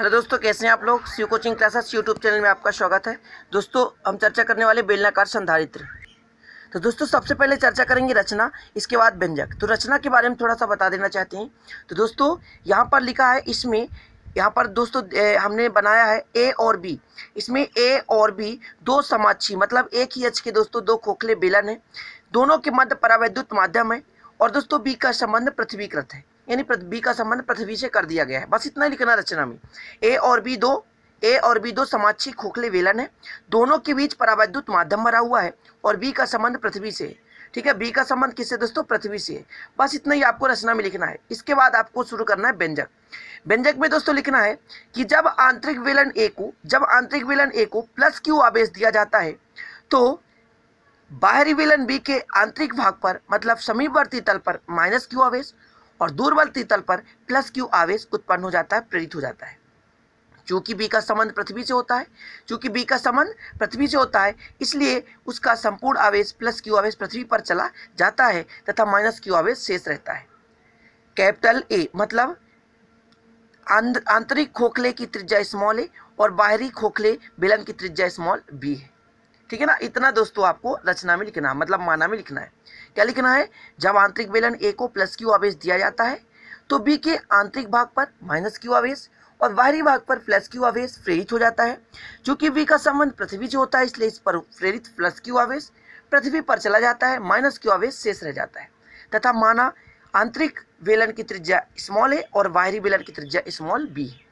hello दोस्तों कैसे हैं आप लोग C coaching classes YouTube channel में आपका स्वागत है दोस्तों हम चर्चा करने वाले बेलनाकार संधारित्र तो दोस्तों सबसे पहले चर्चा करेंगे रचना इसके बाद व्यंजक तो रचना के बारे में थोड़ा सा बता देना चाहते हैं तो दोस्तों यहाँ पर लिखा है इसमें यहाँ पर दोस्तों हमने बनाया है ए और बी इसमें ए और बी दो समाक्षी मतलब एक ही अच के दोस्तों दो खोखले बेलन है दोनों के मध्य परावैद्युत माध्यम है और दोस्तों बी का संबंध पृथ्वीकृत है यानी बी का संबंध पृथ्वी से कर दिया गया है बस इतना ही लिखना रचना में ए और बी दो ए और बी दो समाची खोखले वेलन है दोनों के बीच परावैद्युत माध्यम भरा हुआ है और बी का संबंध पृथ्वी से है ठीक है बी का संबंध किससे दोस्तों पृथ्वी से है बस इतना ही आपको रचना में लिखना है इसके बाद आपको शुरू करना है व्यंजक व्यंजक में दोस्तों लिखना है कि जब आंतरिक वेलन ए को जब आंतरिक वेलन ए को प्लस क्यू आवेश दिया जाता है तो बाहरी वेलन बी के आंतरिक भाग पर मतलब समीपवर्ती तल पर माइनस क्यू आवेश और दुर्बल तीतल पर प्लस क्यू आवेश उत्पन्न हो जाता है प्रेरित हो जाता है चूंकि बी का संबंध पृथ्वी से होता है चूंकि बी का संबंध पृथ्वी से होता है इसलिए उसका संपूर्ण आवेश प्लस क्यू आवेश पृथ्वी पर चला जाता है तथा माइनस क्यू आवेश शेष रहता है कैपिटल ए मतलब आंतरिक खोखले की त्रिज्या स्मॉल ए और बाहरी खोखले बेलन की त्रिज्या स्मॉल बी है ठीक है ना इतना दोस्तों आपको रचना में लिखना है मतलब माना में लिखना है क्या लिखना है जब आंतरिक बेलन ए को प्लस क्यू आवेश दिया जाता है तो बी के आंतरिक भाग पर माइनस क्यू आवेश और बाहरी भाग पर प्लस क्यू आवेश प्रेरित हो जाता है चूंकि बी का संबंध पृथ्वी से होता है इसलिए इस पर प्रेरित प्लस क्यू आवेश पृथ्वी पर चला जाता है माइनस क्यू आवेश शेष रह जाता है तथा माना आंतरिक वेलन की त्रिज्या स्मॉल है और बाहरी वेलन की त्रिज्या स्मॉल बी है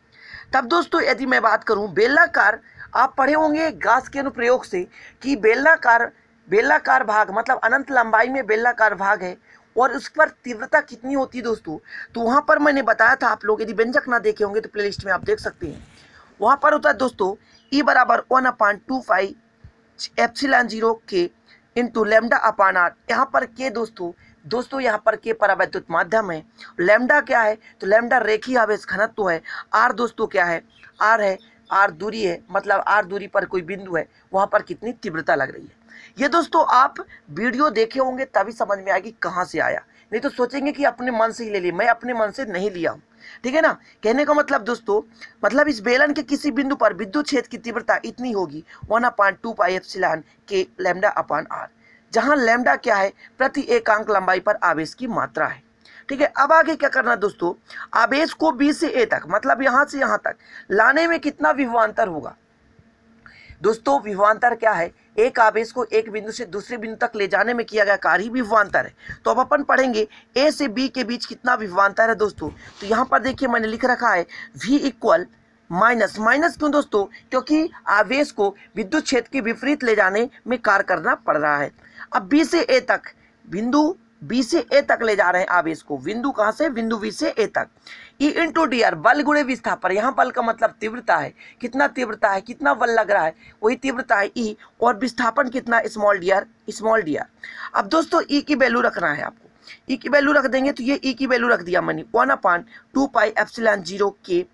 तब दोस्तों यदि मैं बात करूं बेलाकार आप पढ़े होंगे गास के अनुप्रयोग से कि बेलनाकार बेलनाकार भाग मतलब अनंत लंबाई में बेलनाकार भाग है और उस पर तीव्रता कितनी होती है दोस्तों तो वहाँ पर मैंने बताया था आप लोग यदि व्यंजक ना देखे होंगे तो प्लेलिस्ट में आप देख सकते हैं वहाँ पर होता है दोस्तों ई e बराबर one upon two five epsilon zero K into lambda upon r यहाँ पर के दोस्तों दोस्तों यहाँ पर के परावैद्युत माध्यम है लेमडा क्या है तो लेमडा रेखी आवेश घनत्व है आर दोस्तों क्या है आर है आर दूरी है मतलब आर दूरी पर कोई बिंदु है वहाँ पर कितनी तीव्रता लग रही है ये दोस्तों आप वीडियो देखे होंगे तभी समझ में आएगी कहाँ से आया नहीं तो सोचेंगे कि अपने मन से ही ले लिए मैं अपने मन से नहीं लिया हूँ ठीक है ना कहने का मतलब दोस्तों मतलब इस बेलन के किसी बिंदु पर विद्युत छेद की तीव्रता इतनी होगी one upon two pi epsilon K lambda upon r जहाँ लेमडा क्या है प्रति एकांक लंबाई पर आवेश की मात्रा है ठीक है अब आगे क्या करना दोस्तों आवेश को बी से ए तक मतलब यहां से यहां तक लाने में कितना विवान्तर होगा दोस्तों विवान्तर क्या है एक आवेश को एक बिंदु से दूसरे बिंदु तक ले जाने में किया गया कार्य ही है तो अब अपन पढ़ेंगे ए से बी के बीच कितना विवान्तर है दोस्तों तो यहाँ पर देखिए मैंने लिख रखा है वी इक्वल माइनस माइनस क्यों दोस्तों क्योंकि आवेश को विद्युत क्षेत्र के विपरीत ले जाने में कार्य करना पड़ रहा है अब बी से ए तक बिंदु बी से ए तक ले जा रहे हैं आवेश को बिंदु कहाँ से बिंदु बी से ए तक ई इंटू डी आर बल गुड़े विस्थापन यहाँ बल का मतलब तीव्रता है कितना तीव्रता है कितना बल लग रहा है वही तीव्रता है ई और विस्थापन कितना small d r small d r अब दोस्तों ई की वैल्यू रखना है आपको ई की वैल्यू रख देंगे तो ये ई की वैल्यू रख दिया मनी one upon two pi epsilon zero K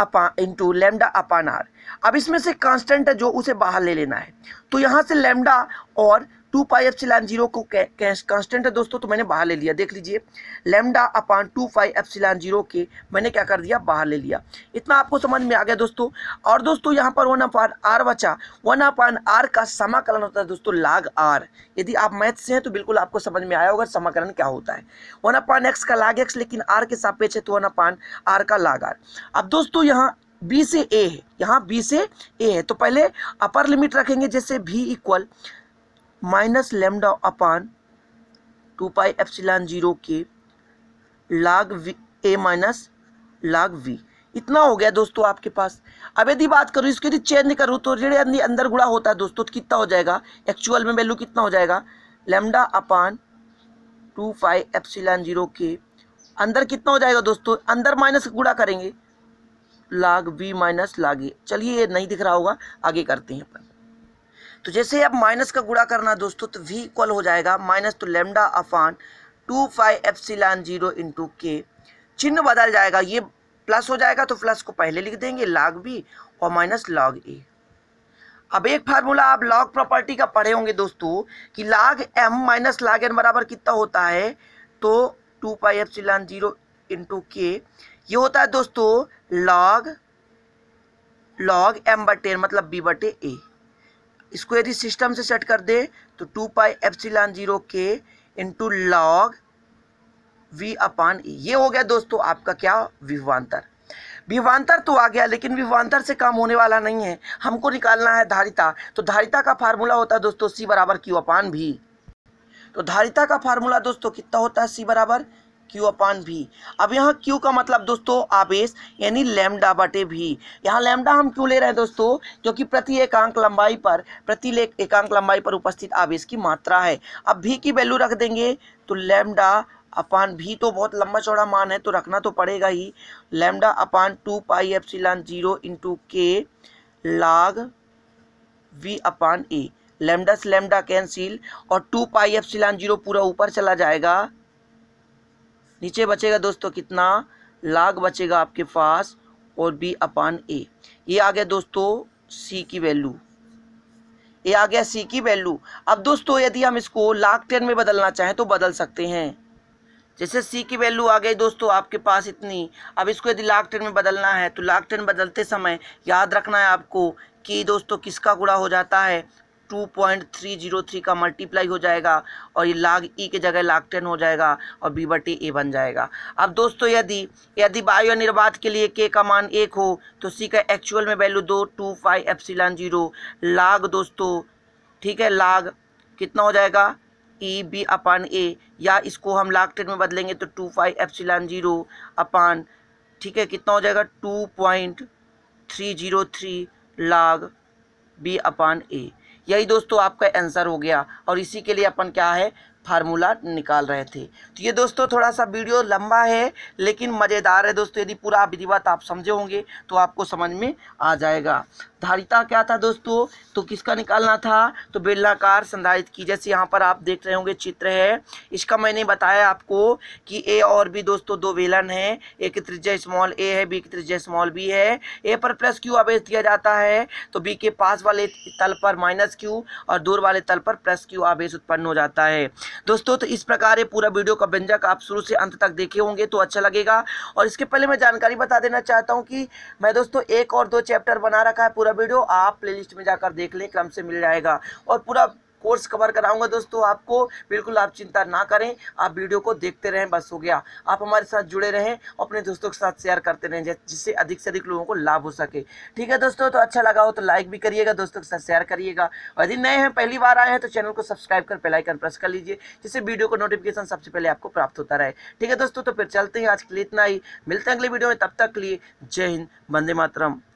अपा इंटू लेमडा अपान आर अब इसमें से कांस्टेंट है जो उसे बाहर ले लेना है तो यहाँ से लेमडा और टू पाई एप्सिलॉन जीरो को कांस्टेंट है दोस्तों तो मैंने बाहर ले लिया देख लीजिए lambda upon two pi epsilon zero K मैंने क्या कर दिया बाहर ले लिया इतना आपको समझ में आ गया दोस्तों और दोस्तों यहाँ पर वन अपान आर बचा वन अपान आर का समाकलन होता है दोस्तों लाग आर यदि आप मैथ से हैं तो बिल्कुल आपको समझ में आया होगा समाकलन क्या होता है वन अपान एक्स का लाग एक्स लेकिन आर के सापेक्ष है तो वन अपान आर का लाग आर अब दोस्तों यहाँ बी से ए है यहाँ बी से ए है तो पहले अपर लिमिट रखेंगे जैसे भी equal minus lambda upon two pi epsilon zero K log b a minus log b इतना हो गया दोस्तों आपके पास अब यदि बात करूँ इसको यदि चेंज करूँ तो रेड अंदर गुड़ा होता है दोस्तों तो कितना हो जाएगा एक्चुअल में वैल्यू कितना हो जाएगा lambda upon two five epsilon zero K अंदर कितना हो जाएगा दोस्तों अंदर माइनस गुड़ा करेंगे लाग बी माइनस लाग ए चलिए ये नहीं दिख रहा होगा आगे करते हैं अपन तो जैसे आप माइनस का गुड़ा करना दोस्तों तो वी इक्वल हो जाएगा माइनस तो lambda upon two five epsilon zero into K चिन्ह बदल जाएगा ये प्लस हो जाएगा तो प्लस को पहले लिख देंगे लॉग बी और माइनस लॉग ए अब एक फार्मूला आप लॉग प्रॉपर्टी का पढ़े होंगे दोस्तों कि लाग एम माइनस लाग एन बराबर कितना होता है तो two pi epsilon zero into K ये होता है दोस्तों लॉग लॉग एम बटे मतलब बी बटे ए इसको यदि सिस्टम से सेट कर दे तो two pi epsilon zero K into log b upon ये हो गया दोस्तों आपका क्या विवान्तर विवान्तर तो आ गया लेकिन विवान्तर से काम होने वाला नहीं है हमको निकालना है धारिता तो धारिता का फार्मूला होता है दोस्तों सी बराबर क्यू अपान भी तो धारिता का फार्मूला दोस्तों कितना होता है सी बराबर क्यू अपान भी अब यहाँ क्यू का मतलब दोस्तों आवेश यानी लैम्डा बटे भी यहाँ लैम्डा हम क्यों ले रहे हैं दोस्तों क्योंकि प्रति एकांक लंबाई पर प्रति एकांक लंबाई पर उपस्थित आवेश की मात्रा है अब भी की वैल्यू रख देंगे तो लैम्डा अपान भी तो बहुत लंबा चौड़ा मान है तो रखना तो पड़ेगा ही lambda upon two pi epsilon zero into K log b upon a lambda से लैम्डा कैंसिल और two pi epsilon zero पूरा ऊपर चला जाएगा नीचे बचेगा दोस्तों कितना लाग बचेगा आपके पास और बी अपान ए ये आ गया दोस्तों सी की वैल्यू ये आ गया सी की वैल्यू अब दोस्तों यदि हम इसको लाख टेन में बदलना चाहें तो बदल सकते हैं जैसे सी की वैल्यू आ गई दोस्तों आपके पास इतनी अब इसको यदि लाख टेन में बदलना है तो लाख टेन बदलते समय याद रखना है आपको कि दोस्तों किसका गुड़ा हो जाता है 2.303 का मल्टीप्लाई हो जाएगा और ये लाग ई e के जगह लाग टेन हो जाएगा और बी बटी ए बन जाएगा अब दोस्तों यदि यदि वायु निर्वात के लिए के का मान एक हो तो सी का एक्चुअल में वैल्यू दो टू फाइव एप्सिलान जीरो लाग दोस्तों ठीक है लाग कितना हो जाएगा ई बी अपान ए या इसको हम लाख टेन में बदलेंगे तो two five epsilon zero upon ठीक है कितना हो जाएगा two point three zero three log b upon a यही दोस्तों आपका आंसर हो गया और इसी के लिए अपन क्या है फार्मूला निकाल रहे थे तो ये दोस्तों थोड़ा सा वीडियो लंबा है लेकिन मज़ेदार है दोस्तों यदि पूरा विधिवत आप समझे होंगे तो आपको समझ में आ जाएगा धारिता क्या था दोस्तों तो किसका निकालना था तो बेलनाकार संधारित की जैसे यहाँ पर आप देख रहे होंगे चित्र है इसका मैंने बताया आपको कि ए और बी दोस्तों दो बेलन है ए की स्मॉल ए है बी की त्रिज्या स्मॉल बी है ए पर प्लस क्यू आवेश दिया जाता है तो बी के पास वाले तल पर माइनस क्यू और दूर वाले तल पर प्लस क्यू आवेश उत्पन्न हो जाता है दोस्तों तो इस प्रकार ये पूरा वीडियो का व्यंजक आप शुरू से अंत तक देखे होंगे तो अच्छा लगेगा और इसके पहले मैं जानकारी बता देना चाहता हूँ कि मैं दोस्तों एक और दो चैप्टर बना रखा है पूरा वीडियो आप प्ले में जाकर देख लें क्रम से मिल जाएगा और पूरा कोर्स कवर कराऊंगा दोस्तों आपको बिल्कुल आप चिंता ना करें आप वीडियो को देखते रहें बस हो गया आप हमारे साथ जुड़े रहें अपने दोस्तों के साथ शेयर करते रहें जिससे अधिक से अधिक लोगों को लाभ हो सके ठीक है दोस्तों तो अच्छा लगा हो तो लाइक भी करिएगा दोस्तों के साथ शेयर करिएगा और यदि नए हैं पहली बार आए हैं तो चैनल को सब्सक्राइब कर पेलाइकन प्रेस कर लीजिए जिससे वीडियो को नोटिफिकेशन सबसे पहले आपको प्राप्त होता रहे ठीक है दोस्तों तो फिर चलते हैं आज के लिए इतना ही मिलते हैं अगले वीडियो में तब तक के लिए जय हिंद वंदे मातरम